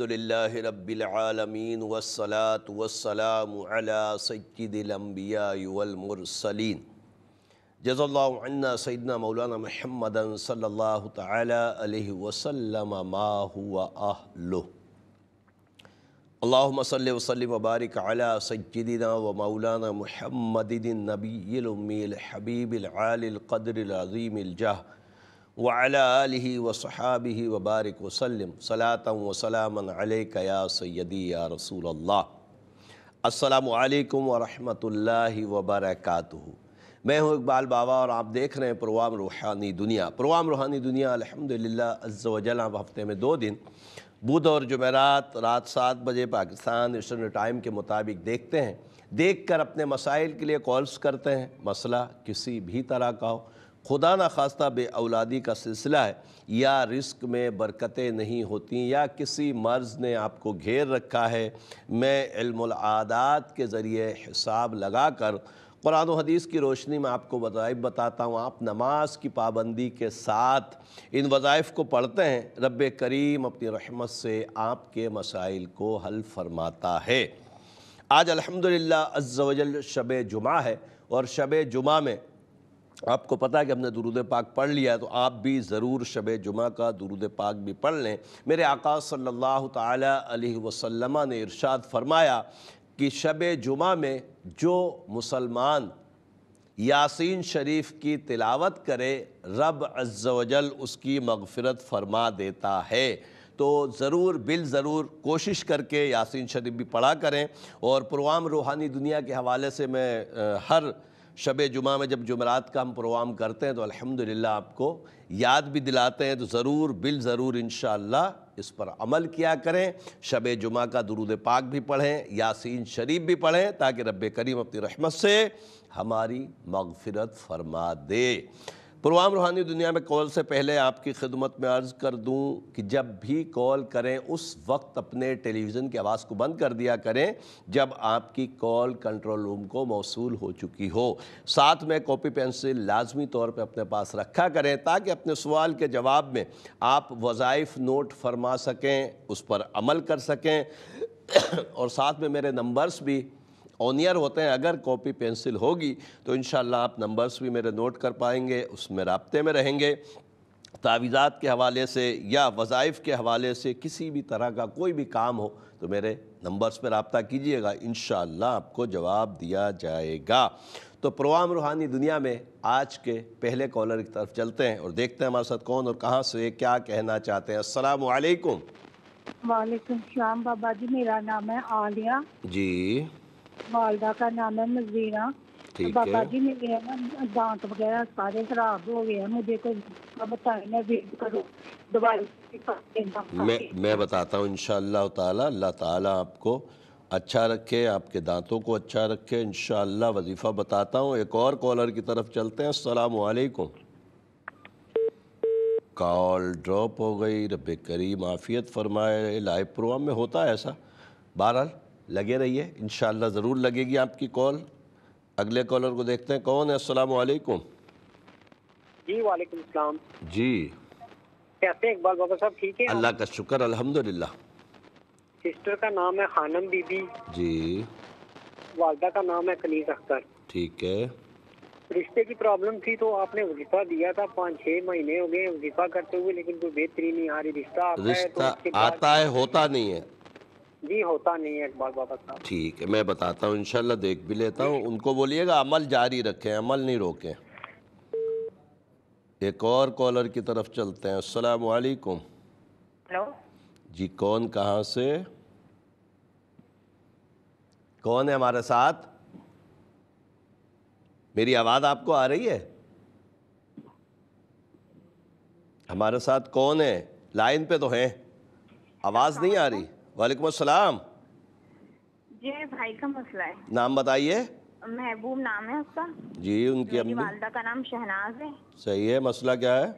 अल्हम्दुलिल्लाह रब्बिल आलमीन वस्सलात वस्सलाम अला सय्यिदिल अंबिया वल मुरसलीन जज़ल्लाहु अन्ना सय्यदना मौलाना मुहम्मदन सल्लल्लाहु तआला अलैहि वसल्लम मा हुवा अहलु अल्लाहुम्मा सल्लि वसल्लिम वबारिक अला सय्यिदिना व मौलाना मुहम्मदिन नबील उम्मील हबीबिल आलिल कदरिल अज़ीमिल जह वाली व सहाबी वसलम सलातम वसलाम या सैदी या रसूल असलकम वरहमल वबरक मैं हूँ इकबाल बाबा और आप देख रहे हैं प्रोग्राम रूहानी दुनिया प्रोग्राम रूहानी दुनिया अलहमदिल्ला अज्जल आप हफ्ते में दो दिन बुध और जमेरात रात सात बजे पाकिस्तान ईस्टर्न टाइम के मुताबिक देखते हैं देख कर अपने मसाइल के लिए कॉल्स करते हैं मसला किसी भी तरह का हो खुदा न खास्ता बे औलादी का सिलसिला है या रिस्क में बरकतें नहीं होती या किसी मर्ज़ ने आपको घेर रखा है मैं इल्मादात के ज़रिए हिसाब लगा कर कुरान हदीस की रोशनी में आपको वज़ाइफ बताता हूँ आप नमाज की पाबंदी के साथ इन वज़ाइफ को पढ़ते हैं रब करीम अपनी रहमत से आपके मसाइल को हल फरमाता है आज अल्हम्दुलिल्लाह अज्जवजल शब जुमा है और शब जुमा में आपको पता है कि हमने दुरुद पाक पढ़ लिया है तो आप भी ज़रूर शब जुमा का दुरुद पाक भी पढ़ लें मेरे आकाश सल्लल्लाहु अलैहि वसल्लम ने इरशाद फरमाया कि शब जुमा में जो मुसलमान यासीन शरीफ की तिलावत करे रब अज्जल उसकी मगफरत फरमा देता है तो ज़रूर बिल ज़रूर कोशिश करके यासीन शरीफ भी पढ़ा करें और प्रोग्राम रूहानी दुनिया के हवाले से मैं हर शब जुमा में जब जुमरात का हम प्रोग्राम करते हैं तो अल्हम्दुलिल्लाह आपको याद भी दिलाते हैं तो ज़रूर बिल ज़रूर इन इस पर अमल किया करें शब जुमा का दरूद पाक भी पढ़ें यासीन शरीफ भी पढ़ें ताकि रब करीम अपनी रहमत से हमारी मगफरत फरमा दे प्रवाम रूहानी दुनिया में कॉल से पहले आपकी खिदमत में अर्ज़ कर दूं कि जब भी कॉल करें उस वक्त अपने टेलीविज़न की आवाज़ को बंद कर दिया करें जब आपकी कॉल कंट्रोल रूम को मौसू हो चुकी हो साथ में कॉपी पेंसिल लाजमी तौर पर अपने पास रखा करें ताकि अपने सवाल के जवाब में आप वज़ाइफ नोट फरमा सकें उस पर अमल कर सकें और साथ में मेरे नंबर्स भी ऑनियर होते हैं अगर कॉपी पेंसिल होगी तो इन आप नंबर्स भी मेरे नोट कर पाएंगे उसमें रबते में रहेंगे तावीज़ात के हवाले से या वज़ाइफ़ के हवाले से किसी भी तरह का कोई भी काम हो तो मेरे नंबर्स पर रबता कीजिएगा इन आपको जवाब दिया जाएगा तो प्रोग्राम रूहानी दुनिया में आज के पहले कॉलर की तरफ चलते हैं और देखते हैं हमारे साथ कौन और कहाँ से क्या कहना चाहते हैं असल वालेकुम वालेकुम सलाम बाबा जी मेरा नाम है आलिया जी वालदा का नाम है मजीना बाबा जी मेरे दांत वगैरह सारे खराब हो गए हैं मुझे कोई बताए मैं वेट करूँ मैं मैं बताता हूँ इन ताला अल्लाह ताला आपको अच्छा रखे आपके दांतों को अच्छा रखे इन वजीफ़ा बताता हूँ एक और कॉलर की तरफ चलते हैं वालेकुम कॉल ड्रॉप हो गई रब करी माफियत फरमाए लाइव प्रोग्राम में होता है ऐसा बहरहाल लगे रहिए इन ज़रूर लगेगी आपकी कॉल अगले कॉलर को देखते हैं कौन है असल जी वालेकुम जी कैसे इकबाल बाबा साहब ठीक है अल्लाह का शुक्र अल्हम्दुलिल्लाह सिस्टर का नाम है खानम बीबी जी वालदा का नाम है कनीज अख्तर ठीक है रिश्ते की प्रॉब्लम थी तो आपने वजीफा दिया था पाँच छः महीने हो गए वजीफा करते हुए लेकिन कोई बेहतरीन नहीं आ रही रिश्ता तो आता है होता नहीं है जी होता नहीं है इकबाल बाबा साहब ठीक है मैं बताता हूँ इनशाला देख भी लेता हूँ उनको बोलिएगा अमल जारी रखें अमल नहीं रोकें एक और कॉलर की तरफ चलते हैं अस्सलाम वालेकुम हेलो जी कौन कहाँ से कौन है हमारे साथ मेरी आवाज़ आपको आ रही है हमारे साथ कौन है लाइन पे तो हैं आवाज़ नहीं आ रही वालेकुम अस्सलाम जी भाई का मसला है नाम बताइए महबूब नाम है उसका जी उनकी अम्मी वालदा का नाम शहनाज है सही है मसला क्या है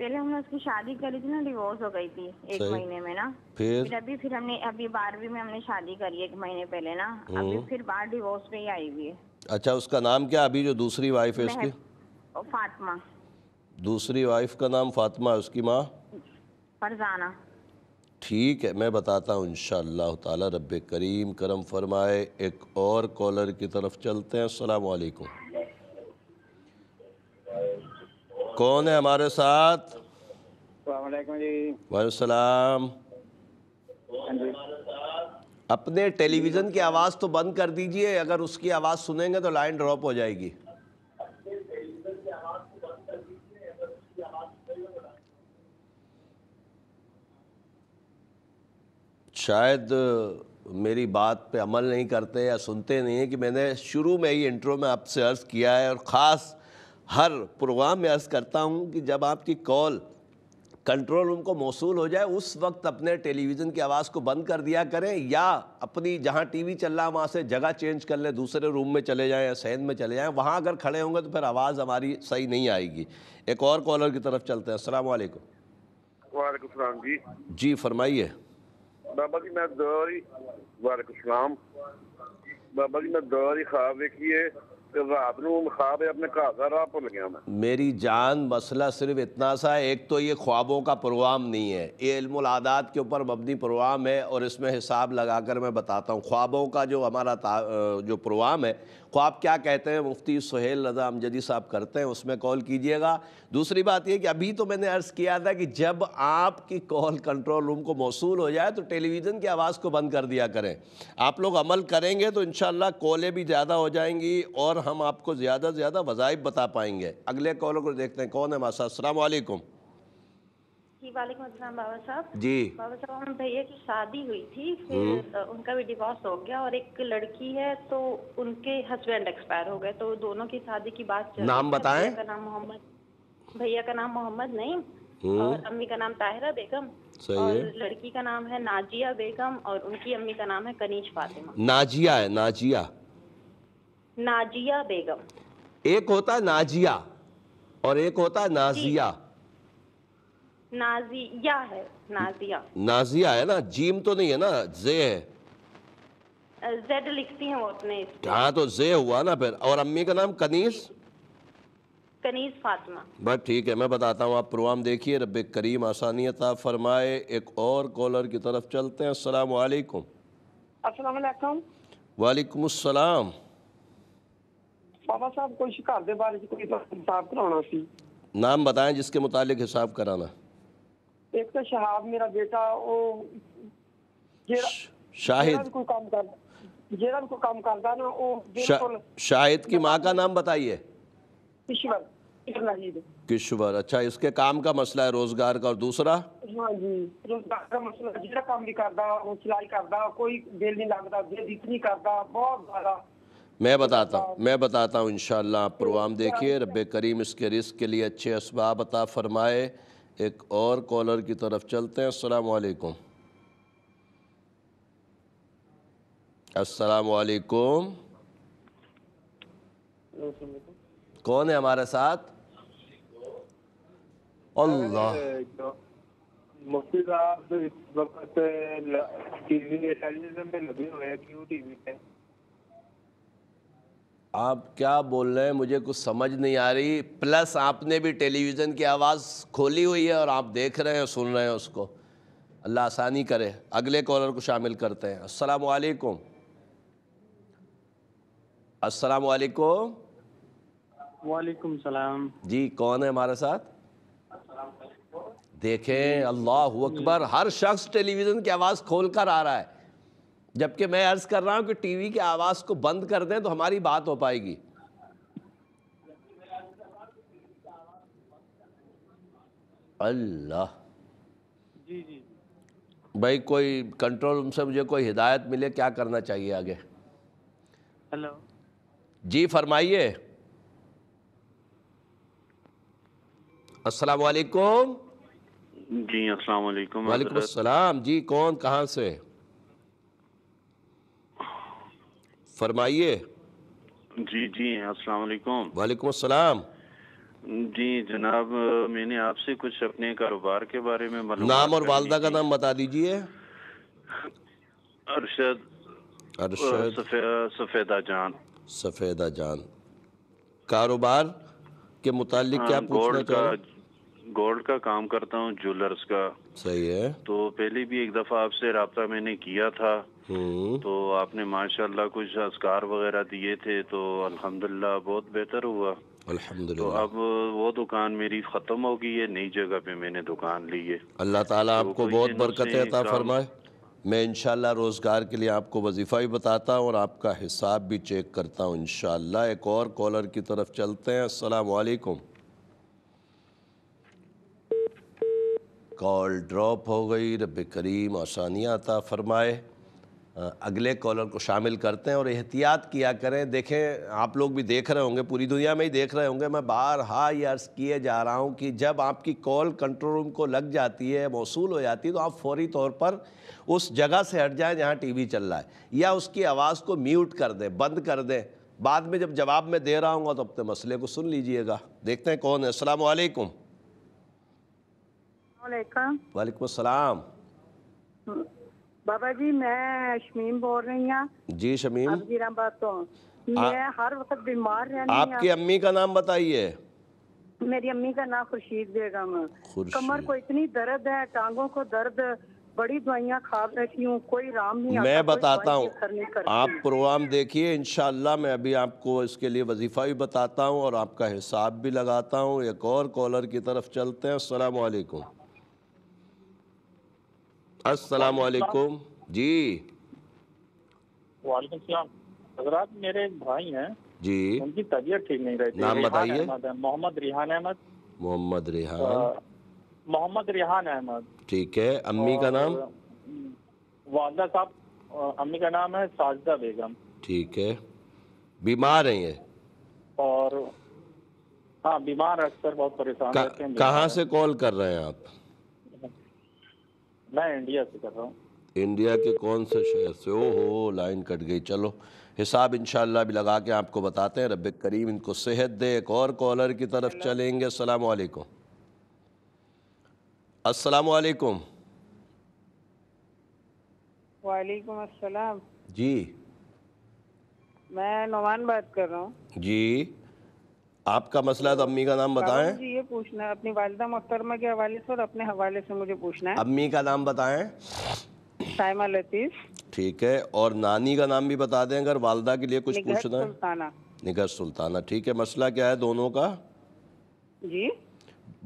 पहले हमने उसकी शादी करी थी ना डिवोर्स हो गई थी एक महीने में ना फिर फिर अभी फिर हमने अभी बारहवीं में हमने शादी करी एक महीने पहले ना अभी हम्म। फिर बार डिवोर्स पे ही आई हुई है अच्छा उसका नाम क्या अभी जो दूसरी वाइफ है उसकी फातिमा दूसरी वाइफ का नाम फातिमा है उसकी माँ फरजाना ठीक है मैं बताता हूँ इन ताला रब करीम करम फरमाए एक और कॉलर की तरफ चलते हैं अलकुम कौन है हमारे साथ वालेकाम हाँ अपने टेलीविज़न की आवाज़ तो बंद कर दीजिए अगर उसकी आवाज़ सुनेंगे तो लाइन ड्रॉप हो जाएगी शायद मेरी बात पे अमल नहीं करते या सुनते नहीं हैं कि मैंने शुरू में ही इंट्रो में आपसे अर्ज़ किया है और ख़ास हर प्रोग्राम में अर्ज़ करता हूँ कि जब आपकी कॉल कंट्रोल रूम को मौसू हो जाए उस वक्त अपने टेलीविज़न की आवाज़ को बंद कर दिया करें या अपनी जहाँ टीवी चल रहा है वहाँ से जगह चेंज कर लें दूसरे रूम में चले जाएँ या सहन में चले जाएँ वहाँ अगर खड़े होंगे तो फिर आवाज़ हमारी सही नहीं आएगी एक और कॉलर की तरफ चलते हैं असलम वालेकुम जी जी फरमाइए बाबा जी मैं ਦੋਰੀ ਵਾਲੇਕੁਮ सलाम बाबा जी मैं ਦੋਰੀ खाब देखी है मेरी जान मसला सिर्फ इतना सा एक तो ये ख्वाबों का प्रोग्राम नहीं है ये उल आदात के ऊपर मबनी प्रोग्राम है और इसमें हिसाब लगा कर मैं बताता हूँ ख्वाबों का जो हमारा जो प्रोग्राम है ख्वाब तो क्या कहते हैं मुफ्ती सुहेल रजा अमजदी साहब करते हैं उसमें कॉल कीजिएगा दूसरी बात यह कि अभी तो मैंने अर्ज़ किया था कि जब आपकी कॉल कंट्रोल रूम को मौसू हो जाए तो टेलीविज़न की आवाज़ को बंद कर दिया करें आप लोग अमल करेंगे तो इन कॉलें भी ज़्यादा हो जाएंगी और हम आपको ज़्यादा से ज़्यादा वज़ाइफ बता पाएंगे अगले कॉलों को देखते हैं कौन है मासा असलकुम जी वालेकुम अस्सलाम बाबा साहब जी बाबा साहब हम भैया की शादी हुई थी फिर हम्म। उनका भी डिवोर्स हो गया और एक लड़की है तो उनके हस्बैंड एक्सपायर हो गए तो दोनों की शादी की बात चल नाम बताए भैया का नाम मोहम्मद भैया का नाम मोहम्मद नहीं हम्म। और अम्मी का नाम ताहिरा बेगम और लड़की का नाम है नाजिया बेगम और उनकी अम्मी का नाम है कनीज फातिमा नाजिया है नाजिया नाजिया बेगम एक होता है नाजिया और एक होता है नाजिया नाजिया है नाजिया नाजिया है ना जीम तो नहीं है ना जे है जेड लिखती हैं वो अपने हाँ तो जे हुआ ना फिर और अम्मी का नाम कनीस कनीस फातिमा बस ठीक है मैं बताता हूँ आप प्रोग्राम देखिए रब करीम आसानियत आप फरमाए एक और कॉलर की तरफ चलते हैं अस्सलाम वालेकुम अस्सलाम वालेकुम अस्सलाम बाबा साहब कोई शिकार दे बारे कोई हिसाब कराना सी नाम बताएं जिसके मुतालिक हिसाब कराना एक तो शहाब मेरा बेटा वो शाहिद को काम कर जेरन को काम करता ना वो शा, शाहिद की माँ का नाम बताइए किशवर किशवर अच्छा इसके काम का मसला है रोजगार का और दूसरा हाँ जी रोजगार का मसला जेरा काम भी करता वो सिलाई करता कोई बेल नहीं लगता बेल इतनी करता बहुत ज्यादा मैं बताता हूँ मैं बताता हूँ इन आप प्रोग्राम देखिए रब करीम इसके रिस्क के लिए अच्छे इसबाब अता फरमाए एक और कॉलर की तरफ चलते हैं असलकुम असलकुम कौन है हमारे साथ अल्लाह मुफ्ती साहब इस वक्त टीवी में लगे हुए हैं क्यों टीवी पे आप क्या बोल रहे हैं मुझे कुछ समझ नहीं आ रही प्लस आपने भी टेलीविज़न की आवाज़ खोली हुई है और आप देख रहे हैं सुन रहे हैं उसको अल्लाह आसानी करे अगले कॉलर को शामिल करते हैं अस्सलाम वालेकुम अस्सलाम वालेकुम वालेकुम सलाम जी कौन है हमारे साथ देखें अल्लाह अकबर हर शख्स टेलीविज़न की आवाज़ खोल कर आ रहा है जबकि मैं अर्ज़ कर रहा हूँ कि टीवी की आवाज़ को बंद कर दें तो हमारी बात हो पाएगी अल्लाह जी जी भाई कोई कंट्रोल रूम से मुझे कोई हिदायत मिले क्या करना चाहिए आगे हेलो जी फरमाइए अस्सलाम वालेकुम जी अस्सलाम वालेकुम वालेकुम अस्सलाम जी कौन कहाँ से फरमाइए जी जी अस्सलाम वालेकुम वालेकुम अस्सलाम जी जनाब मैंने आपसे कुछ अपने कारोबार के बारे में नाम और वालदा का नाम बता दीजिए अरशद अरशद सफेदा जान सफेदा जान कारोबार के मुतालिक क्या हाँ, पूछना चाह गोल्ड का काम करता हूँ ज्वेलर्स का सही है तो पहले भी एक दफ़ा आपसे रबता मैंने किया था हम्म। तो आपने माशाल्लाह कुछ असकार वगैरह दिए थे तो अल्हम्दुलिल्लाह बहुत बेहतर हुआ तो अब वो दुकान मेरी ख़त्म हो गई है नई जगह पे मैंने दुकान ली है अल्लाह ताला तो आपको बहुत बरकत अता फरमाए मैं इनशाला रोज़गार के लिए आपको वजीफ़ा भी बताता हूँ और आपका हिसाब भी चेक करता हूँ इनशा एक और कॉलर की तरफ चलते हैं असलकुम कॉल ड्रॉप हो गई रब करीम आसानियाँ अता फरमाए अगले कॉलर को शामिल करते हैं और एहतियात किया करें देखें आप लोग भी देख रहे होंगे पूरी दुनिया में ही देख रहे होंगे मैं बार हा ये अर्ज़ किए जा रहा हूँ कि जब आपकी कॉल कंट्रोल रूम को लग जाती है मौसूल हो जाती है तो आप फौरी तौर पर उस जगह से हट जाएं जहाँ टीवी चल रहा है या उसकी आवाज़ को म्यूट कर दें बंद कर दें बाद में जब जवाब में दे रहा हूँ तो अपने मसले को सुन लीजिएगा देखते हैं कौन है असलम वालेकुम वालेकुम बाबा जी मैं शमीम बोल रही हूँ जी शमीम अजीराबाद तो मैं हर वक्त बीमार रहती आपकी अम्मी का नाम बताइए मेरी अम्मी का नाम खुर्शीद बेगम कमर को इतनी दर्द है टांगों को दर्द बड़ी दवाइयाँ खा रखी हूँ कोई राम नहीं मैं बताता हूँ आप प्रोग्राम देखिए इन मैं अभी आपको इसके लिए वजीफ़ा भी बताता हूँ और आपका हिसाब भी लगाता हूँ एक और कॉलर की तरफ चलते हैं अस्सलाम अस्सलाम वालेकुम जी वालेकुम सलाम हजरात मेरे भाई हैं जी उनकी तबीयत ठीक नहीं रहती नाम बताइए मोहम्मद रिहान अहमद मोहम्मद रिहान मोहम्मद रिहान अहमद ठीक है अम्मी का नाम वालदा साहब अम्मी का नाम है साजदा बेगम ठीक है बीमार हैं ये और हाँ बीमार अक्सर बहुत परेशान रहते हैं कहाँ से कॉल कर रहे हैं आप मैं इंडिया से कर रहा हूँ इंडिया के कौन से शहर से ओ हो लाइन कट गई चलो हिसाब इंशाल्लाह भी लगा के आपको बताते हैं रब करीम इनको सेहत दे एक और कॉलर की तरफ चलेंगे अस्सलाम वालेकुम अस्सलाम वालेकुम वालेकुम अस्सलाम जी मैं नुमान बात कर रहा हूँ जी आपका मसला तो अम्मी का नाम बताएं जी ये पूछना है अपनी वालदा मोहतरमा के हवाले से और अपने हवाले से मुझे पूछना है अम्मी का नाम बताएं साइमा लतीफ़ ठीक है और नानी का नाम भी बता दें अगर वालदा के लिए कुछ पूछना है निगर सुल्ताना ठीक है मसला क्या है दोनों का जी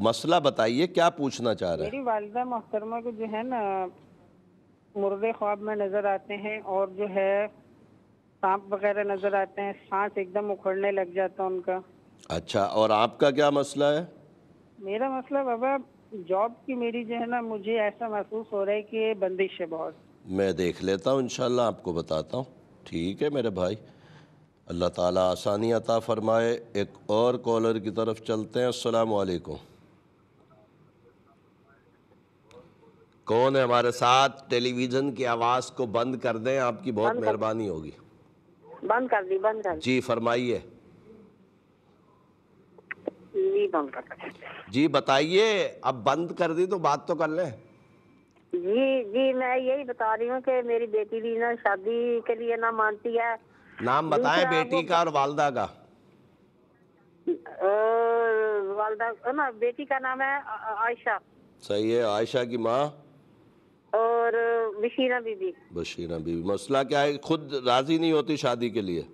मसला बताइए क्या पूछना चाह रहे हैं मेरी वालदा मोहतरमा को जो है ना मुर्दे ख्वाब में नज़र आते हैं और जो है सांप वगैरह नज़र आते हैं सांस एकदम उखड़ने लग जाता है उनका अच्छा और आपका क्या मसला है मेरा मसला बाबा जॉब की मेरी जो है ना मुझे ऐसा महसूस हो रहा है कि बंदिश है बहुत मैं देख लेता हूँ इनशाला आपको बताता हूँ ठीक है मेरे भाई अल्लाह ताला आसानी अता फरमाए एक और कॉलर की तरफ चलते हैं असलकुम कौन है हमारे साथ टेलीविज़न की आवाज़ को बंद कर दें आपकी बहुत मेहरबानी होगी बंद कर दी बंद कर जी फरमाइए जी बंद कर जी बताइए अब बंद कर दी तो बात तो कर ले जी जी मैं यही बता रही हूँ कि मेरी बेटी भी ना शादी के लिए ना मानती है नाम बताएं बेटी का और वालदा का वालदा ना बेटी का नाम है आयशा सही है आयशा की माँ और बशीरा बीबी बशीरा बीबी मसला क्या है खुद राजी नहीं होती शादी के लिए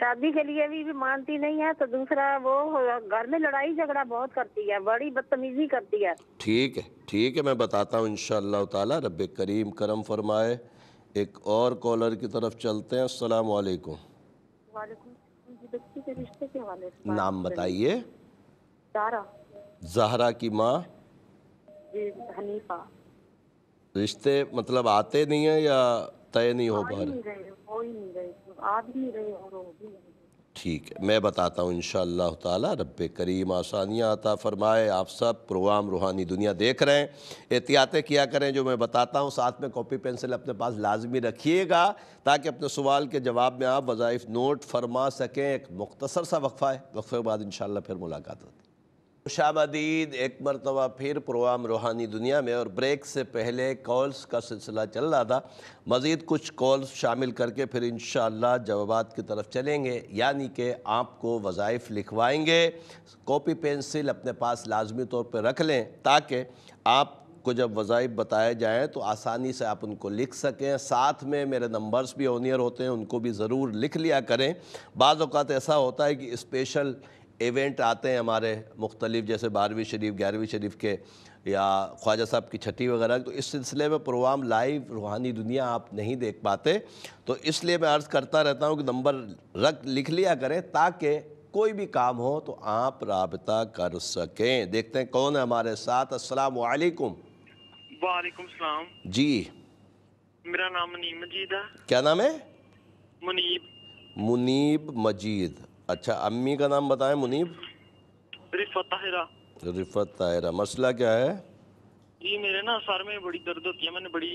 शादी के लिए भी, भी मानती नहीं है तो दूसरा वो घर में लड़ाई झगड़ा बहुत करती है बड़ी बदतमीजी करती है ठीक है ठीक है मैं बताता हूँ इन ताला रब करीम करम फरमाए एक और कॉलर की तरफ चलते हैं अस्सलाम वालेकुम नाम बताइए जहरा की माँ हनीफा रिश्ते मतलब आते नहीं है या तय नहीं हो पा रहे तो ठीक है मैं बताता हूँ इन ताला रब करीम आसानियाँ अता फ़रमाए आप सब प्रोग्राम रूहानी दुनिया देख रहे हैं एहतियातें किया करें जो मैं बताता हूँ साथ में कॉपी पेंसिल अपने पास लाजमी रखिएगा ताकि अपने सवाल के जवाब में आप वज़ाइफ नोट फरमा सकें एक मुख्तसर सा वक्फ़ा है वक्फे के बाद इन फिर मुलाकात होती खुशामदीद एक मरतबा फिर प्रोग्राम रूहानी दुनिया में और ब्रेक से पहले कॉल्स का सिलसिला चल रहा था मज़ीद कुछ कॉल्स शामिल करके फिर इन जवाब की तरफ चलेंगे यानी कि आपको वज़ाइफ लिखवाएंगे कॉपी पेंसिल अपने पास लाजमी तौर पर रख लें ताकि आप को जब वज़ाइफ बताए जाएँ तो आसानी से आप उनको लिख सकें साथ में मेरे नंबर्स भी ऑनियर होते हैं उनको भी ज़रूर लिख लिया करें बाज़ात ऐसा होता है कि स्पेशल इवेंट आते हैं हमारे मुख्तलिफ जैसे बारहवीं शरीफ ग्यारहवीं शरीफ के या ख्वाजा साहब की छठी वगैरह तो इस सिलसिले में प्रोग्राम लाइव रूहानी दुनिया आप नहीं देख पाते तो इसलिए मैं अर्ज़ करता रहता हूँ कि नंबर रख लिख लिया करें ताकि कोई भी काम हो तो आप रबता कर सकें देखते हैं कौन है हमारे साथ असल वालेकुम जी मेरा नाम मुनीब मजीद है क्या नाम है मुनीब मुनीब मजीद अच्छा अम्मी का नाम बताएं मुनीब रिफत ताहिरा रिफत ताहिरा मसला क्या है जी मेरे ना सर में बड़ी दर्द होती है मैंने बड़ी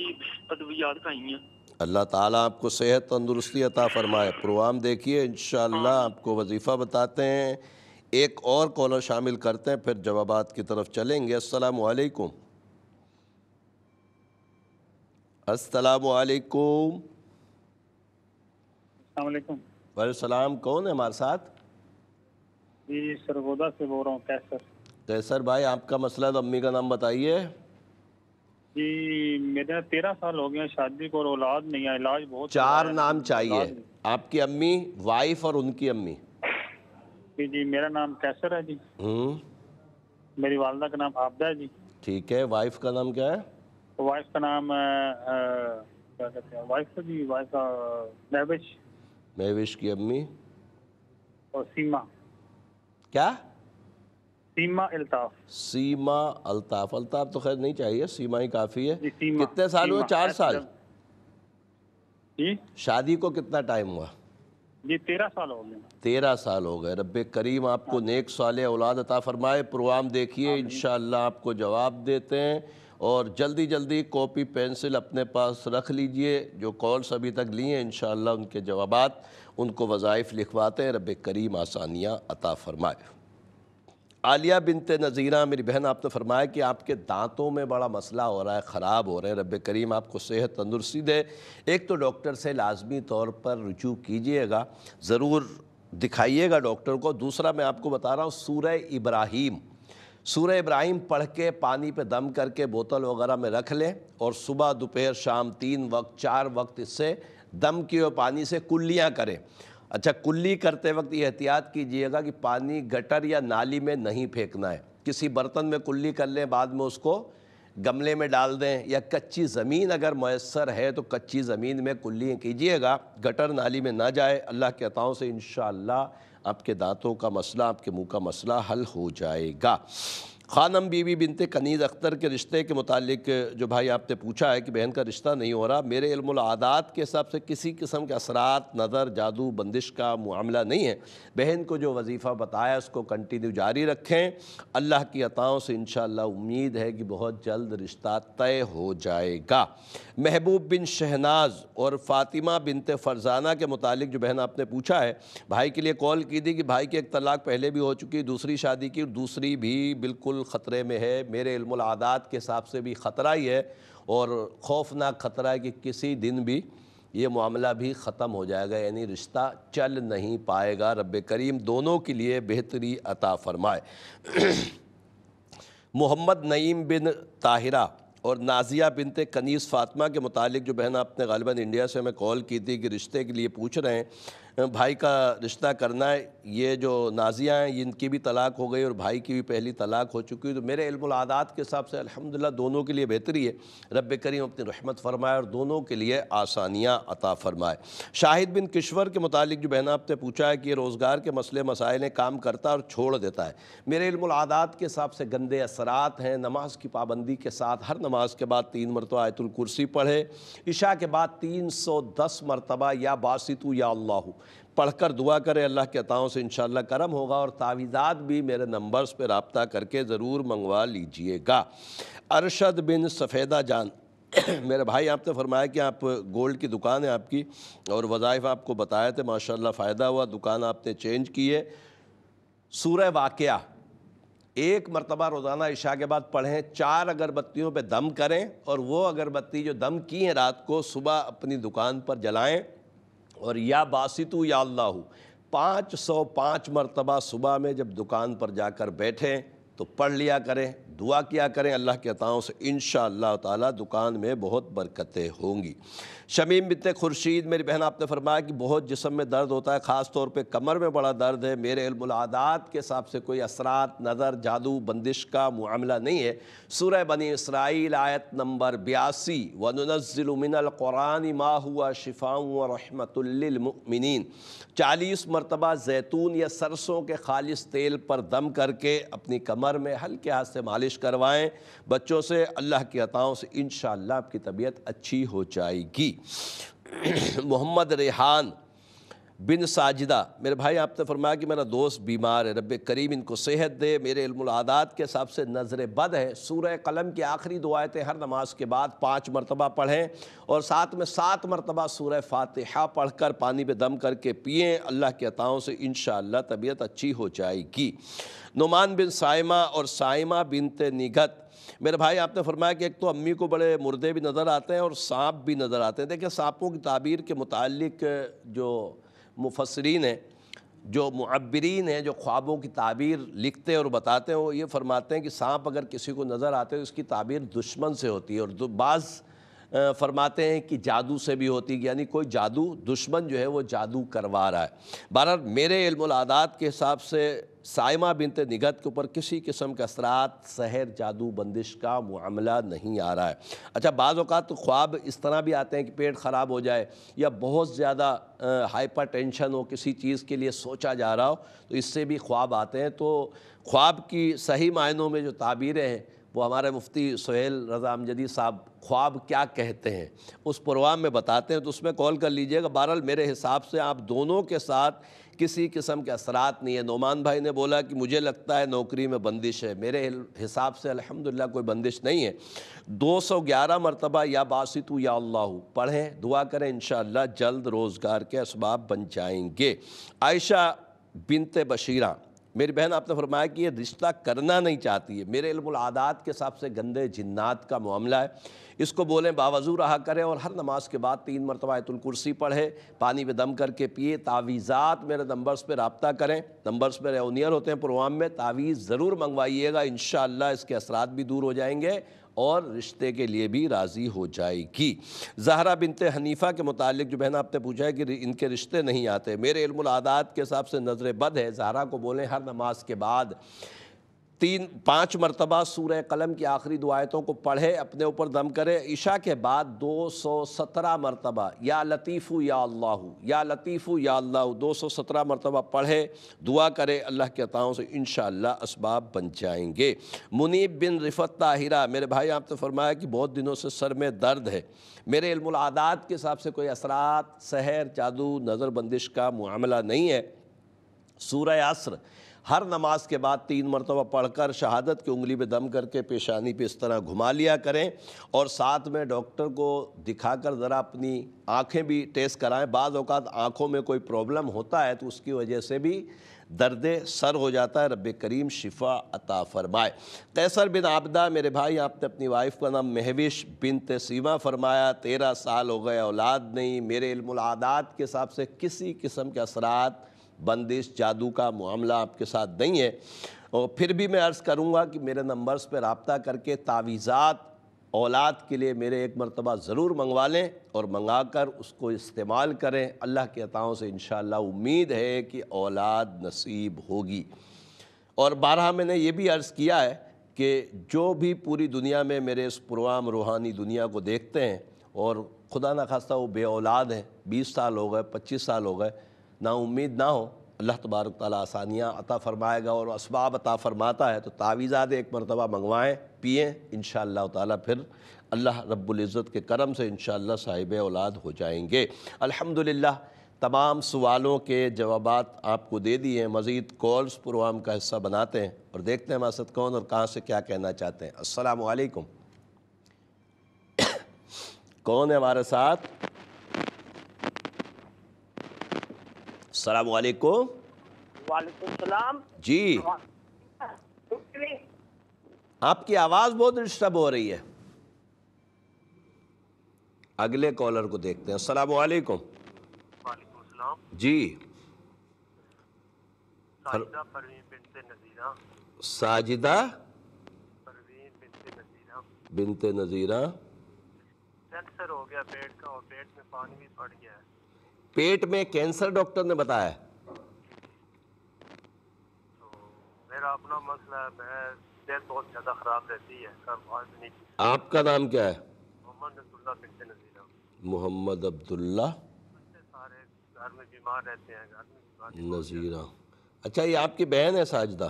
अद्वियात खाई हैं अल्लाह ताला आपको सेहत तंदुरुस्ती अता फरमाए प्रोग्राम देखिए इन हाँ। आपको वजीफ़ा बताते हैं एक और कॉलर शामिल करते हैं फिर जवाबात की तरफ चलेंगे असलकुम असलकुम सलाम कौन है हमारे साथ जी सरगोदा से बोल रहा हूँ कैसर कैसर तो भाई आपका मसला तो अम्मी का नाम बताइए जी मेरे तेरह साल हो गए शादी को और औलाद नहीं है इलाज बहुत चार नाम चाहिए आपकी अम्मी वाइफ और उनकी अम्मी जी जी मेरा नाम कैसर है जी हम्म। मेरी वालदा का नाम आपदा है जी ठीक है वाइफ का नाम क्या है वाइफ का नाम क्या कहते हैं वाइफ जी वाइफ का महवेश की अम्मी और सीमा क्या सीमा अल्ताफ सीमा अल्ताफ अल्ताफ तो खैर नहीं चाहिए सीमा ही काफ़ी है कितने साल हुए चार साल शादी को कितना टाइम हुआ तेरह साल हो गए तेरह साल हो गए रब करीम आपको हाँ। नेक साल औलाद अता फरमाए प्रोग्राम देखिए इन आपको जवाब देते हैं और जल्दी जल्दी कॉपी पेंसिल अपने पास रख लीजिए जो कॉल्स अभी तक लिए इन उनके जवाब उनको वज़ाइफ लिखवाते हैं रब करीम आसानियाँ अता फरमाए आलिया बिनते नज़ीरा मेरी बहन आपने फरमाया कि आपके दांतों में बड़ा मसला हो रहा है ख़राब हो रहे हैं रब करीम आपको सेहत तंदुरुस्ती दे एक तो डॉक्टर से लाजमी तौर पर रुजू कीजिएगा ज़रूर दिखाइएगा डॉक्टर को दूसरा मैं आपको बता रहा हूँ सूर्य इब्राहिम सूर्य इब्राहिम पढ़ के पानी पे दम करके बोतल वगैरह में रख लें और सुबह दोपहर शाम तीन वक्त चार वक्त इससे दम किए हुए पानी से कुल्लियाँ करें अच्छा कुल्ली करते वक्त ये एहतियात कीजिएगा कि पानी गटर या नाली में नहीं फेंकना है किसी बर्तन में कुल्ली कर लें बाद में उसको गमले में डाल दें या कच्ची ज़मीन अगर मैसर है तो कच्ची ज़मीन में कुल्ली कीजिएगा गटर नाली में ना जाए अल्लाह के अताओं से इन आपके दांतों का मसला आपके मुंह का मसला हल हो जाएगा खानम बीवी बिनते कनीज़ अख्तर के रिश्ते के मुतालिक जो भाई आपने पूछा है कि बहन का रिश्ता नहीं हो रहा मेरे आदात के हिसाब से किसी किस्म के असरात नज़र जादू बंदिश का मामला नहीं है बहन को जो वजीफ़ा बताया उसको कंटिन्यू जारी रखें अल्लाह की अताओं से इन उम्मीद है कि बहुत जल्द रिश्ता तय हो जाएगा महबूब बिन शहनाज और फ़ातिमा बिनते फ़रजाना के मुतालिक जो बहन आपने पूछा है भाई के लिए कॉल की थी कि भाई की एक तलाक पहले भी हो चुकी दूसरी शादी की दूसरी भी बिल्कुल ख़तरे में है मेरे आदात के हिसाब से भी ख़तरा ही है और खौफनाक ख़तरा है कि किसी दिन भी ये मामला भी ख़त्म हो जाएगा यानी रिश्ता चल नहीं पाएगा रब करीम दोनों के लिए बेहतरी अता फरमाए मोहम्मद नईम बिन ताहिरा और नाजिया बिनते कनीस फातमा के मुतालिक जो बहन आपने गालिबा इंडिया से हमें कॉल की थी कि रिश्ते के लिए पूछ रहे हैं भाई का रिश्ता करना है ये जो नाजिया हैं इनकी भी तलाक हो गई और भाई की भी पहली तलाक हो चुकी है तो मेरे इल्मात के हिसाब से अल्हम्दुलिल्लाह दोनों के लिए बेहतरी है रब करीम अपनी रहमत फरमाए और दोनों के लिए आसानियाँ अता फरमाए शाहिद बिन किश्वर के मुतालिक जो बहन आपने पूछा है कि ये रोज़गार के मसले मसाइल काम करता है और छोड़ देता है मेरे इल्मादात के हिसाब से गंदे असरात हैं नमाज की पाबंदी के साथ हर नमाज के बाद तीन मरतबा आयतुल कुर्सी पढ़े इशा के बाद तीन सौ दस मरतबा या बासितु या अल्लाहू पढ़कर दुआ करें अल्लाह के अताओं से इन करम होगा और तावीज़ात भी मेरे नंबर्स पर रबता करके ज़रूर मंगवा लीजिएगा अरशद बिन सफ़ेदा जान मेरे भाई आपने फरमाया कि आप गोल्ड की दुकान है आपकी और वज़ाइफ आपको बताए थे माशाल्लाह फ़ायदा हुआ दुकान आपने चेंज की है सूर्य वाक़ एक मरतबा रोज़ाना इशा के बाद पढ़ें चार अगरबत्तियों पे दम करें और वो अगरबत्ती जो दम की हैं रात को सुबह अपनी दुकान पर जलाएं और या बासितु या अल्लाह पाँच सौ पाँच मरतबा सुबह में जब दुकान पर जाकर बैठें तो पढ़ लिया करें दुआ किया करें अल्लाह के अताओं से इन ताला दुकान में बहुत बरकतें होंगी शमीम बित खुर्शीद मेरी बहन आपने फरमाया कि बहुत जिसम में दर्द होता है ख़ास तौर पे कमर में बड़ा दर्द है मेरे इल्मादात के हिसाब से कोई असरात नज़र जादू बंदिश का मामला नहीं है सुरह बनी इसराइल आयत नंबर बयासी कुरानी माँ हुआ शिफाऊँ रहमतमिन चालीस मरतबा जैतून या सरसों के खालिश तेल पर दम करके अपनी कमर में हल्के हाथ से मालिश मालिश करवाएं बच्चों से अल्लाह की अताओं से इन आपकी तबीयत अच्छी हो जाएगी मोहम्मद रेहान बिन साजिदा मेरे भाई आपने फरमाया कि मेरा दोस्त बीमार है रब करीम इनको सेहत दे मेरे इल्मादात के हिसाब से नज़र बद है सूर्य कलम की आखिरी दुआएतें हर नमाज के बाद पाँच मरतबा पढ़ें और साथ में सात मरतबा सूर्य फातहा पढ़ कर पानी पर दम करके पिए अल्लाह के अताओं से इन तबीयत अच्छी हो जाएगी नुमान बिन साइमा और साइमा बिनत निगत मेरे भाई आपने फरमाया कि एक तो अम्मी को बड़े मुर्दे भी नज़र आते हैं और सांप भी नज़र आते हैं देखिए सांपों की ताबीर के मुतालिक जो मुफसरीन हैं जो मुबरीन हैं जो ख्वाबों की ताबीर लिखते हैं और बताते हैं वो ये फरमाते हैं कि सांप अगर किसी को नज़र आते हैं उसकी तो ताबीर दुश्मन से होती है और बाज़ फरमाते हैं कि जादू से भी होती यानी कोई जादू दुश्मन जो है वो जादू करवा रहा है बहर मेरे इल्मादात के हिसाब से साइमा बिनत निगत के ऊपर किसी किस्म का असरात सहर जादू बंदिश का मामला नहीं आ रहा है अच्छा बाज़ अवत तो ख्वाब इस तरह भी आते हैं कि पेट ख़राब हो जाए या बहुत ज़्यादा हाइपर टेंशन हो किसी चीज़ के लिए सोचा जा रहा हो तो इससे भी ख्वाब आते हैं तो ख्वाब की सही मायनों में जो ताबीरें हैं वो हमारे मुफ्ती सोहेल रज़ा अमजदी साहब ख्वाब क्या कहते हैं उस प्रोग्राम में बताते हैं तो उसमें कॉल कर लीजिएगा बहरहाल मेरे हिसाब से आप दोनों के साथ किसी किस्म के असरात नहीं है नोमान भाई ने बोला कि मुझे लगता है नौकरी में बंदिश है मेरे हिसाब से अल्हम्दुलिल्लाह कोई बंदिश नहीं है 211 मरतबा या बासितु या अल्लाह पढ़ें दुआ करें इन जल्द रोज़गार के इसबाब बन जाएंगे आयशा बिनते बशीरा मेरी बहन आपने फरमाया कि ये रिश्ता करना नहीं चाहती है मेरे आदात के हिसाब से गंदे जिन्नात का मामला है इसको बोलें बावजू रहा करें और हर नमाज के बाद तीन कुर्सी पढ़े पानी में दम करके पिए तावीज़ात मेरे नंबर्स पर रबता करें नंबर्स पर रेउनियर होते हैं प्रोग्राम में तावीज़ ज़रूर मंगवाइएगा इन इसके असरात भी दूर हो जाएंगे और रिश्ते के लिए भी राज़ी हो जाएगी जहरा बिनते हनीफ़ा के मुतालिक जो बहन आपने पूछा है कि इनके रिश्ते नहीं आते मेरे आदात के हिसाब से नज़र बद है जहरा को बोलें हर नमाज के बाद तीन पाँच मरतबा सूर कलम की आखिरी दुआयतों को पढ़े अपने ऊपर दम करे ईशा के बाद दो सौ सत्रह मरतबा या लतीफ़ु या अल्लाह या लतीफ़ु या अल्लाह दो सौ सत्रह मरतबा पढ़े दुआ करे अल्लाह के अताओं से इन इसबाब बन जाएंगे मुनीब बिन रिफत ताहिरा मेरे भाई आप तो फरमाया कि बहुत दिनों से सर में दर्द है मेरे इल्मादात के हिसाब से कोई असरात सहर जादू नज़र बंदिश का मामला नहीं है सूर्य असर हर नमाज के बाद तीन मरतबा पढ़कर शहादत की उंगली पे दम करके पेशानी पे इस तरह घुमा लिया करें और साथ में डॉक्टर को दिखाकर ज़रा अपनी आँखें भी टेस्ट कराएं बाद अवकात आँखों में कोई प्रॉब्लम होता है तो उसकी वजह से भी दर्द सर हो जाता है रब करीम शिफा अता फरमाए कैसर बिन आपदा मेरे भाई आपने अपनी वाइफ का नाम महविश बिन तसीमा फरमाया तेरह साल हो गए औलाद नहीं मेरे इल्मादात के हिसाब से किसी किस्म के असरात बंदिश जादू का मामला आपके साथ नहीं है और फिर भी मैं अर्ज़ करूँगा कि मेरे नंबर्स पर रबता करके तावीज़ात औलाद के लिए मेरे एक मरतबा ज़रूर मंगवा लें और मंगा कर उसको इस्तेमाल करें अल्लाह के अताओं से इन उम्मीद है कि औलाद नसीब होगी और बारह मैंने ये भी अर्ज़ किया है कि जो भी पूरी दुनिया में मेरे इस प्रोग्राम रूहानी दुनिया को देखते हैं और खुदा न खास्ता वो बे औलाद हैं बीस साल हो गए पच्चीस साल हो गए ना उम्मीद ना हो अल्लाह तबारक ताली आसानियाँ अता फ़रमाएगा और इसबाब अता फ़रमाता है तो तावीज़ात एक मरतबा मंगवाएँ पिए इन ताला फिर अल्लाह रब्ज़त के करम से इन साहिब औलाद हो जाएंगे अल्हम्दुलिल्लाह तमाम सवालों के जवाब आपको दे दिए हैं मज़ीद कॉल्स प्रोग्राम का हिस्सा बनाते हैं और देखते हैं हमारे साथ कौन और कहाँ से क्या कहना चाहते हैं असलकुम कौन है हमारे साथ अस्सलाम वालेकुम वालेकुम जी आपकी आवाज़ बहुत डिस्टर्ब हो रही है अगले कॉलर को देखते हैं अस्सलाम वालेकुम जी साजिदा बिनते नज़ीरा कैंसर हो गया पेट का और पेट में पानी भी पड़ गया है पेट में कैंसर डॉक्टर ने बताया तो अपना मसला है बहुत ज़्यादा ख़राब रहती है सर आपका नाम क्या है मोहम्मद अब्दुल्ला नजीरा अच्छा ये आपकी बहन है साजदा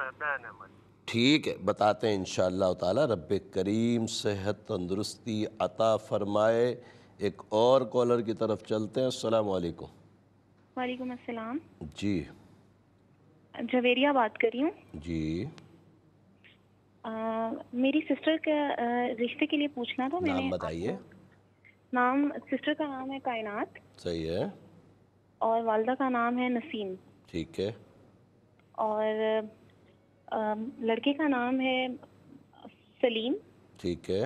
बहन है ठीक है बताते हैं इन ताला रब करीम सेहत तंदुरुस्ती अता फरमाए एक और कॉलर की तरफ चलते हैं अस्सलाम वालेकुम वालेकुम अस्सलाम जी जवेरिया बात कर रही हूँ जी आ, मेरी सिस्टर के रिश्ते के लिए पूछना था मैंने नाम बताइए नाम सिस्टर का नाम है कायनात सही है और वालदा का नाम है नसीम ठीक है और आ, लड़के का नाम है सलीम ठीक है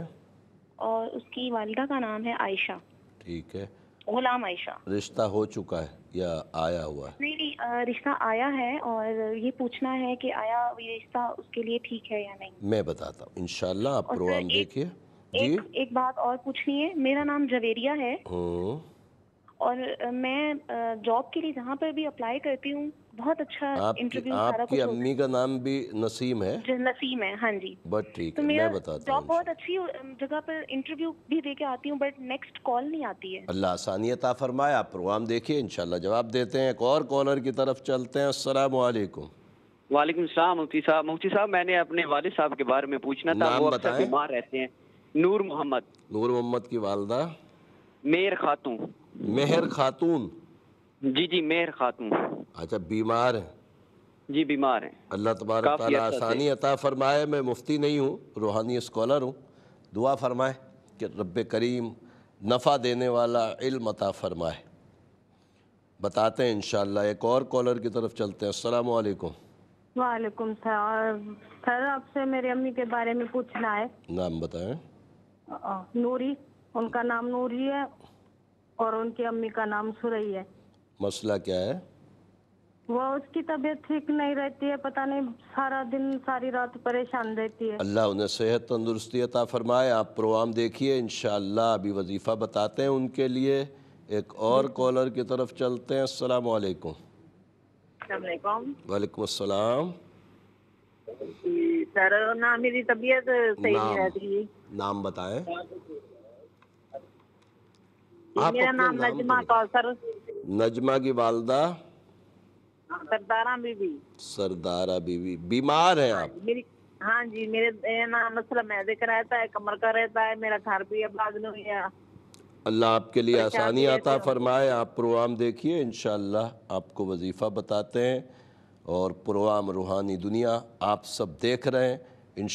और उसकी वालदा का नाम है आयशा ठीक है गुलाम आयशा रिश्ता हो चुका है या आया हुआ है नहीं नहीं रिश्ता आया है और ये पूछना है कि आया ये रिश्ता उसके लिए ठीक है या नहीं मैं बताता हूँ इनशाला आप प्रोग्राम देखिए एक, एक बात और पूछनी है मेरा नाम जवेरिया है हम्म। और मैं जॉब के लिए जहाँ पर भी अप्लाई करती हूँ बहुत अच्छा आपकी, आपकी अम्मी का नाम भी नसीम है नसीम है हाँ जी बट ठीक तो है मैं बताता हूँ बहुत अच्छी जगह पर इंटरव्यू भी दे के आती हूँ बट नेक्स्ट कॉल नहीं आती है अल्लाह आसानियत फरमाए आप प्रोग्राम देखिए इनशाला जवाब देते हैं एक और कॉलर की तरफ चलते हैं असल वालेकुम सलाम मुफ्ती साहब मुफ्ती साहब मैंने अपने वालिद साहब के बारे में पूछना था वो अक्सर बीमार रहते हैं नूर मोहम्मद नूर मोहम्मद की वालदा मेहर खातून मेहर खातून जी जी मेहर खातून अच्छा बीमार हैं जी बीमार हैं अल्लाह तबारक ताला अच्छा आसानी अता फरमाए मैं मुफ्ती नहीं हूँ रूहानी स्कॉलर हूँ दुआ फरमाए कि रब करीम नफ़ा देने वाला इल्म अता फरमाए बताते हैं इन एक और कॉलर की तरफ चलते हैं अस्सलाम वालेकुम वालेकुम सर सर आपसे मेरी अम्मी के बारे में पूछना है नाम बताएं नूरी उनका नाम नूरी है और उनकी अम्मी का नाम सुरई है मसला क्या है वो उसकी तबीयत ठीक नहीं रहती है पता नहीं सारा दिन सारी रात परेशान रहती है अल्लाह उन्हें सेहत तंदुरुस्ती अता फरमाए आप प्रोग्राम देखिए इन अभी वजीफ़ा बताते हैं उनके लिए एक और कॉलर की तरफ चलते हैं अस्सलाम वालेकुम वालेकुम अस्सलाम सर ना मेरी तबीयत सही नहीं रहती नाम बताएं मेरा नाम नजमा तो नजमा की वालदा सरदारा बीबी सरदारा बीबी बीमार है हाँ आप मेरी हाँ जी मेरे ना मसला मैं देख रहता है कमर का रहता है मेरा खार पिया बाद नहीं है अल्लाह आपके लिए आसानी आता फरमाए आप प्रोग्राम देखिए इन आपको वजीफ़ा बताते हैं और प्रोग्राम रूहानी दुनिया आप सब देख रहे हैं इन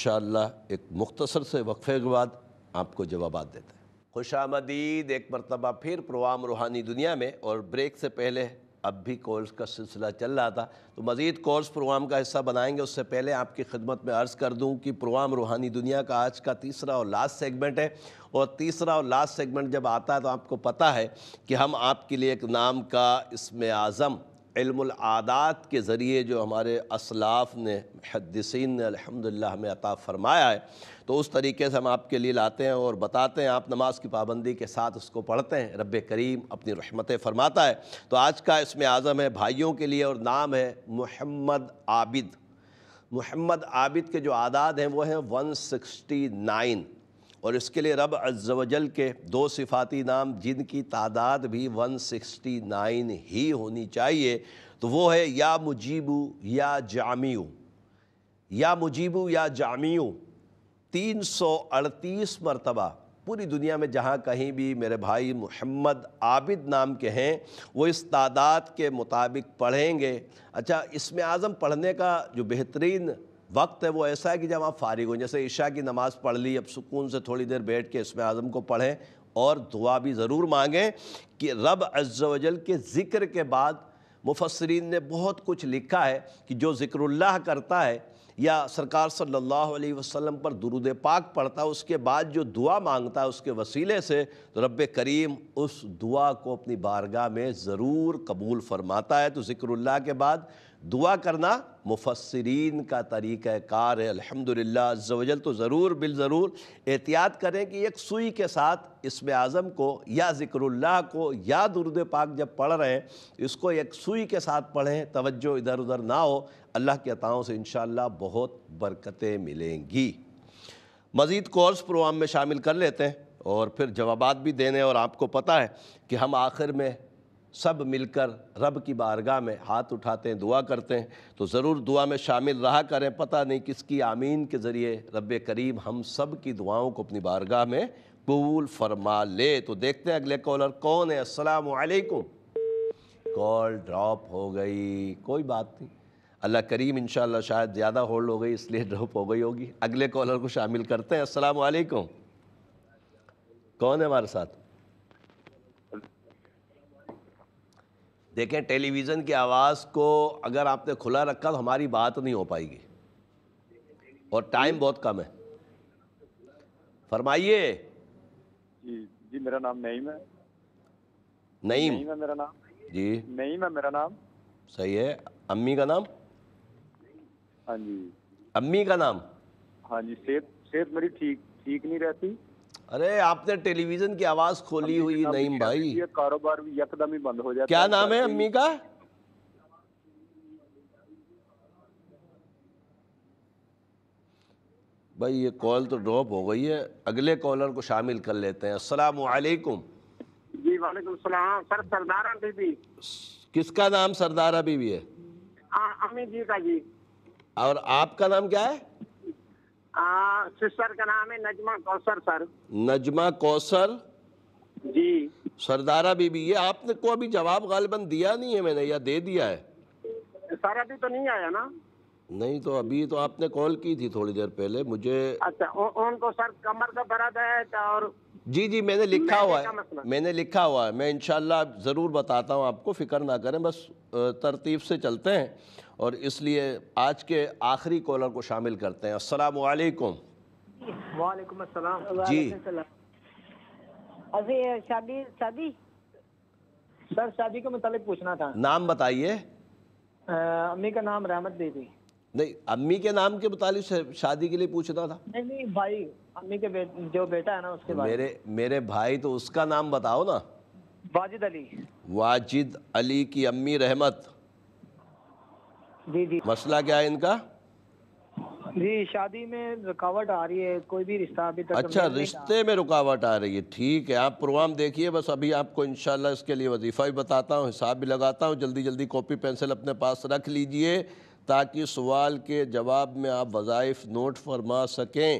एक मुख्तसर से वक्फे के बाद आपको जवाब देते हैं खुश आमदीद एक मरतबा फिर प्रोग्राम रूहानी दुनिया में और ब्रेक से पहले अब भी कोर्स का सिलसिला चल रहा था तो मज़ीद कोर्स प्रोग्राम का हिस्सा बनाएंगे उससे पहले आपकी खिदमत में अर्ज़ कर दूं कि प्रोग्राम रूहानी दुनिया का आज का तीसरा और लास्ट सेगमेंट है और तीसरा और लास्ट सेगमेंट जब आता है तो आपको पता है कि हम आपके लिए एक नाम का इसमें आज़म इल्मादात के ज़रिए जो हमारे असलाफ ने मुहदसिन ने अल्हम्दुलिल्लाह हमें अता फ़रमाया है तो उस तरीके से हम आपके लिए लाते हैं और बताते हैं आप नमाज की पाबंदी के साथ उसको पढ़ते हैं रब करीम अपनी रहमतें फ़रमाता है तो आज का इसमें आज़म है भाइयों के लिए और नाम है महमद आबिद महमद आबिद के जो आदाद हैं वो हैं वन सिक्सटी नाइन और इसके लिए रब अज़वजल के दो सिफाती नाम जिनकी तादाद भी 169 ही होनी चाहिए तो वो है या मुजीबू या जामियू या मुजीबू या जामियू 338 मरतबा पूरी दुनिया में जहाँ कहीं भी मेरे भाई मोहम्मद आबिद नाम के हैं वो इस तादाद के मुताबिक पढ़ेंगे अच्छा इसमें आज़म पढ़ने का जो बेहतरीन वक्त है वो ऐसा है कि जब आप फारिग हों जैसे ईशा की नमाज़ पढ़ ली अब सुकून से थोड़ी देर बैठ के इसमें आज़म को पढ़ें और दुआ भी ज़रूर मांगें कि रब अज्जवजल के ज़िक्र के बाद मुफसरीन ने बहुत कुछ लिखा है कि जो ज़िक्रुल्लाह करता है या सरकार सल्लल्लाहु अलैहि वसल्लम पर दुरुद पाक पढ़ता है उसके बाद जो दुआ मांगता है उसके वसीले से तो रब करीम उस दुआ को अपनी बारगाह में ज़रूर कबूल फरमाता है तो ज़िक्रुल्लाह के बाद दुआ करना मुफसरीन का कार है अल्हम्दुलिल्लाह तो ज़रूर बिल ज़रूर एहतियात करें कि एक सुई के साथ इसमें आज़म को या ज़िक्रुल्लाह को या दुरुद पाक जब पढ़ रहे हैं इसको एक सुई के साथ पढ़ें तवज्जो इधर उधर ना हो अल्लाह के अताओं से इन बहुत बरकतें मिलेंगी मज़ीद कोर्स प्रोग्राम में शामिल कर लेते हैं और फिर जवाब भी देने और आपको पता है कि हम आखिर में सब मिलकर रब की बारगाह में हाथ उठाते हैं दुआ करते हैं तो ज़रूर दुआ में शामिल रहा करें पता नहीं किसकी आमीन के ज़रिए रब करीम हम सब की दुआओं को अपनी बारगाह में कबूल फरमा ले तो देखते हैं अगले कॉलर कौन है वालेकुम कॉल ड्रॉप हो गई कोई बात नहीं अल्लाह करीम इन शायद ज़्यादा होल्ड हो गई इसलिए ड्रॉप हो गई होगी अगले कॉलर को शामिल करते हैं असलकुम कौन है हमारे साथ देखें टेलीविज़न की आवाज़ को अगर आपने खुला रखा तो हमारी बात नहीं हो पाएगी और टाइम बहुत कम है फरमाइए जी जी मेरा नाम नईम है नईम नईम है मेरा नाम जी नईम है मेरा नाम सही है अम्मी का नाम हाँ जी अम्मी का नाम हाँ जी सेहत सेहत मेरी ठीक ठीक नहीं रहती अरे आपने टेलीविजन की आवाज खोली हुई नहीं भाई ये कारोबार भी यकदम ही बंद हो जाता क्या नाम है अम्मी का भाई ये कॉल तो ड्रॉप हो गई है अगले कॉलर को शामिल कर लेते हैं अस्सलाम वालेकुम जी वालेकुम सलाम सर सरदारा बीबी किसका नाम सरदारा बीबी है अमी जी का जी और आपका नाम क्या है सिस्टर का नाम है नजमा कौसर सर नजमा कौसर जी सरदारा बीबी ये आपने को अभी जवाब गालिबन दिया नहीं है मैंने या दे दिया है सर अभी तो नहीं आया ना नहीं तो अभी तो आपने कॉल की थी थोड़ी देर पहले मुझे अच्छा उनको सर कमर का दर्द है और जी जी मैंने लिखा हुआ है मैंने लिखा हुआ है मैं इनशाला ज़रूर बताता हूँ आपको फिक्र ना करें बस तरतीब से चलते हैं और इसलिए आज के आखिरी कॉलर को शामिल करते हैं अस्सलाम वालेकुम वालेकुम जी अभी शादी शादी सर शादी के मतलब पूछना था नाम बताइए अम्मी का नाम रहमत दीदी नहीं अम्मी के नाम के मुतालिक शादी के लिए पूछना था नहीं नहीं भाई अम्मी के बे, जो बेटा है ना उसके मेरे मेरे भाई तो उसका नाम बताओ ना वाजिद अली वाजिद अली की अम्मी रहमत जी जी मसला क्या है इनका जी शादी में रुकावट आ रही है कोई भी रिश्ता अभी तक अच्छा रिश्ते में रुकावट आ रही है ठीक है आप प्रोग्राम देखिए बस अभी आपको इंशाल्लाह इसके लिए वजीफ़ा भी बताता हूँ हिसाब भी लगाता हूँ जल्दी जल्दी कॉपी पेंसिल अपने पास रख लीजिए ताकि सवाल के जवाब में आप वज़ाइफ नोट फरमा सकें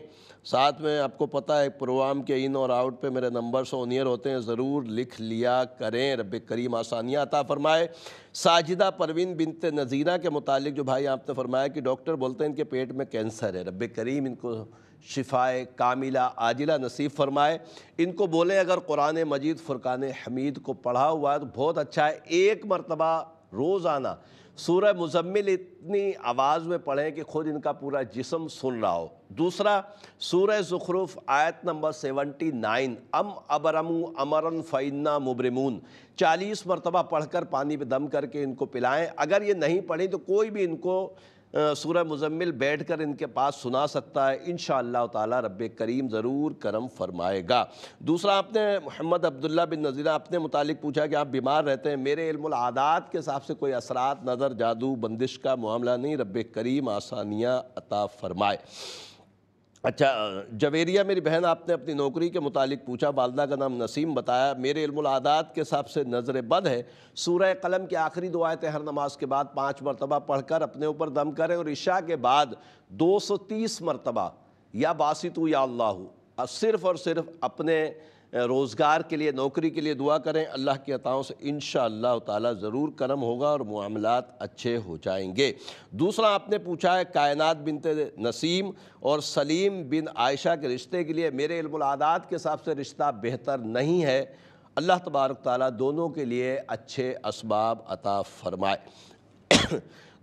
साथ में आपको पता है प्रोग्राम के इन और आउट पे मेरे नंबर्स ओनियर होते हैं ज़रूर लिख लिया करें रब करीम आसानियाँ अता फरमाए साजिदा परवीन बिनत नज़ीरा के मुतालिक जो भाई आपने फरमाया कि डॉक्टर बोलते हैं इनके पेट में कैंसर है रब करीम इनको शिफाए कामिला आजिला नसीब फरमाए इनको बोलें अगर कुरान मजीद फ़ुरकान हमीद को पढ़ा हुआ है तो बहुत अच्छा है एक मरतबा रोज़ाना सूरह मुजम्मिल इतनी आवाज़ में पढ़ें कि खुद इनका पूरा जिसम सुन रहा हो दूसरा सूरह ज़ुखरूफ आयत नंबर सेवेंटी नाइन अम अबरमू अमरन फ़ैना मुबरमून चालीस मरतबा पढ़कर पानी पे दम करके इनको पिलाएं अगर ये नहीं पढ़ें तो कोई भी इनको सूरह मुजम्मिल बैठ कर इनके पास सुना सकता है इन ताला रब करीम ज़रूर करम फरमाएगा दूसरा आपने मोहम्मद अब्दुल्ला बिन नज़ीरा अपने मुतालिक पूछा कि आप बीमार रहते हैं मेरे इल्मात के हिसाब से कोई असरात नज़र जादू बंदिश का मामला नहीं रब करीम आसानियाँ अता फरमाए अच्छा जवेरिया मेरी बहन आपने अपनी नौकरी के मुतालिक पूछा वालदा का नाम नसीम बताया मेरे इल्मादात के हिसाब से नज़र बद है सूर कलम की आखिरी दुआएँ हर नमाज के बाद पाँच मरतबा पढ़कर अपने ऊपर दम करें और इशा के बाद दो सौ तीस मरतबा या बासितु या अल्लाह सिर्फ़ और सिर्फ अपने रोज़गार के लिए नौकरी के लिए दुआ करें अल्लाह की अताओं से इन ताला ज़रूर करम होगा और मामलात अच्छे हो जाएंगे दूसरा आपने पूछा है कायनात बिनत नसीम और सलीम बिन आयशा के रिश्ते के लिए मेरे इल्मादात के हिसाब से रिश्ता बेहतर नहीं है अल्लाह तबारक ताली दोनों के लिए अच्छे इसबाब अता फ़रमाए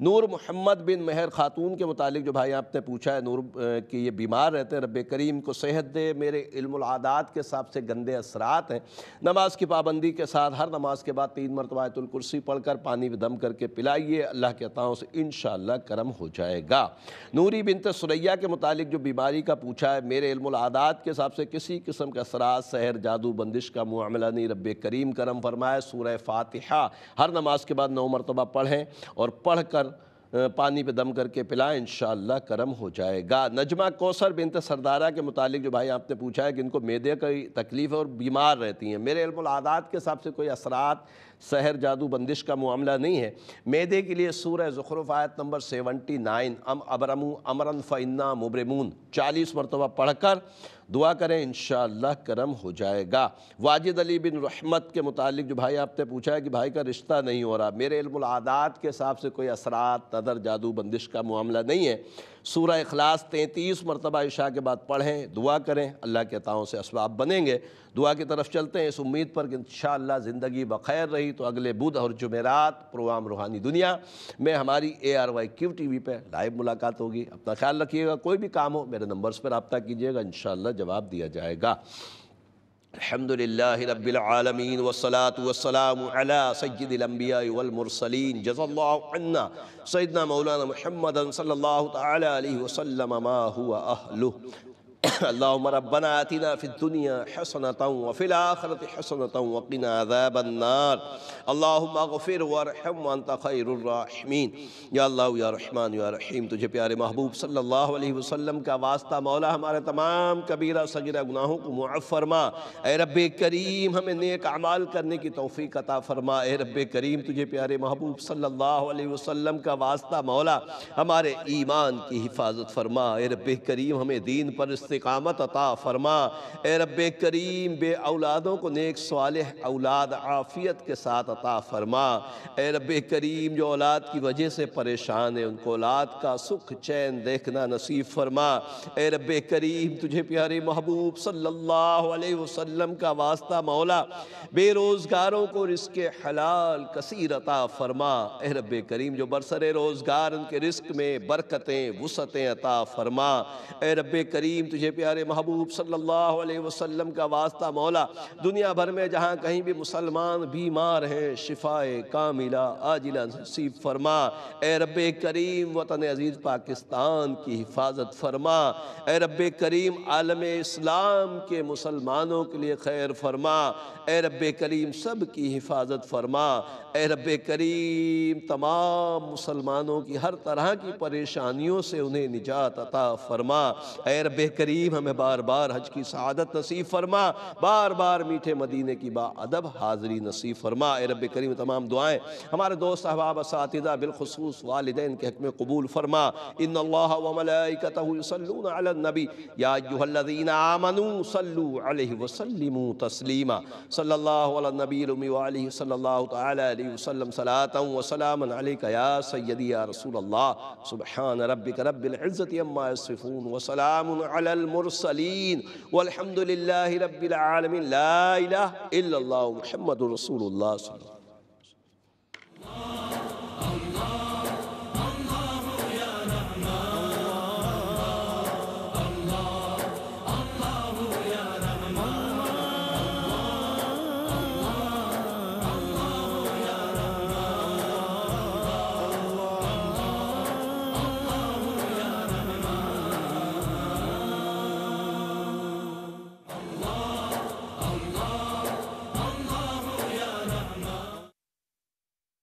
नूर मोहम्मद बिन महर खातून के मुतालिक जो भाई आपने पूछा है नूर कि ये बीमार रहते हैं रब करीम को सेहत दे मेरे इल्मादात के हिसाब से गंदे असरात हैं नमाज की पाबंदी के साथ हर नमाज के बाद तीन मरतबायतुलकुर्सी पढ़ कर पानी दम करके पिलाइए अल्लाह के अताओं से इन करम हो जाएगा नूरी बिन सुरैया के मुतालिक जो बीमारी का पूछा है मेरे इल्मादात के हिसाब से किसी किस्म का असरात सहर जादू बंदिश का मामला नहीं रब करीम करम फरमाए सूर फातहा हर नमाज के बाद नौ मरतबा पढ़ें और पढ़ कर पानी पे दम करके पिलाएं इन करम हो जाएगा नजमा कौसर बिनत सरदारा के मुतालिक जो भाई आपने पूछा है कि इनको मैदे की तकलीफ़ और बीमार रहती हैं मेरे आदात के हिसाब से कोई असरात सहर जादू बंदिश का मामला नहीं है मैदे के लिए सूर ज़ुखरफ आयत नंबर सेवनटी नाइन अम अबरम अमरन फ़ैन्ना मुबरमून चालीस मरतबा पढ़ कर दुआ करें इन करम हो जाएगा वाजिद अली बिन रहमत के मुतालिक जो भाई आपने पूछा है कि भाई का रिश्ता नहीं हो रहा मेरे आदात के हिसाब से कोई असरात नदर जादू बंदिश का मामला नहीं है सूर्य अखलास तैंतीस मरतबा इशा के बाद पढ़ें दुआ करें अल्लाह के ताओं से इसबाब बनेंगे दुआ की तरफ चलते हैं इस उम्मीद पर कि इन ज़िंदगी बखैर रही तो अगले बुध और जुमेरात प्रोग्राम रूहानी दुनिया में हमारी A R Y Q T V पर लाइव मुलाकात होगी अपना ख्याल रखिएगा कोई भी काम हो मेरे नंबर्स पर रबता कीजिएगा इन जवाब दिया जाएगा अल्हम्दुलिल्लाहिरब्बिलआलमीन वस्सलातु वस्सलामु अला सय्यिदिल अंबियाइ वल मुरसलीन जज़ाल्लाहु अन्ना सय्यदना मौलाना मुहम्मदन सल्लल्लाहु तआला अलैहि वसल्लम मा हुवा अहलु اللهم ربنا آتنا في الدنيا حسنة وفي الآخرة حسنة وقنا عذاب النار اللهم اغفر وارحم وانت خير الراحمين یا اللہ یا رحمان یا رحیم تجھے پیارے محبوب صلی اللہ علیہ وسلم کا واسطہ مولا ہمارے تمام کبیرہ صغیرہ گناہوں کو معاف فرما اے رب کریم ہمیں نیک اعمال کرنے کی توفیق عطا فرما اے رب کریم تجھے پیارے محبوب صلی اللہ علیہ وسلم کا واسطہ مولا ہمارے ایمان کی حفاظت فرما اے رب کریم ہمیں دین پر इस्तकामत अता फरमा ए रब करीम बे औलादों को नेक साल औलाद आफ़ियत के साथ अता फरमा ए रब करीम जो औलाद की वजह से परेशान है उनको औलाद का सुख चैन देखना नसीब फरमा ए रब करीम तुझे प्यारे महबूब सल्लल्लाहु अलैहि वसल्लम का वास्ता मौला बेरोज़गारों को रिस्क हलाल कसीर अता फरमा ए रब करीम जो बरसर रोज़गार उनके रिस्क में बरकतें वसतें अता फरमा ए रब करीम तुझे तुझे प्यारे महबूब सल्लल्लाहु अलैहि वसल्लम का वास्ता मौला दुनिया भर में जहाँ कहीं भी मुसलमान बीमार हैं शिफाए कामिला आजिला नसीब फरमा ए रब करीम वतन अजीज़ पाकिस्तान की हिफाजत फरमा ए रब करीम आलम इस्लाम के मुसलमानों के लिए खैर फरमा ए रब करीम सब की हिफाजत फरमा ए रब करीम तमाम मुसलमानों की हर तरह की परेशानियों से उन्हें निजात अता फरमा ए रब करीम करीब हमें बार बार हज की शहादत नसीब फरमा बार बार मीठे मदीने की बादब हाज़री नसीब फरमा रब करीम तमाम दुआएँ हमारे दोस्त अहबाब सातिदा बिलखसूस वालदेन के हक में कबूल फरमा इन नबी यादीन आमनू सल्लू तस्लीमा सल्ला नबी या या रसूल सुबहान रबिक रबिलज़त अम्मा वसलाम المرسلين والحمد لله رب العالمين لا إله إلا الله محمد رسول الله صلى الله عليه وسلم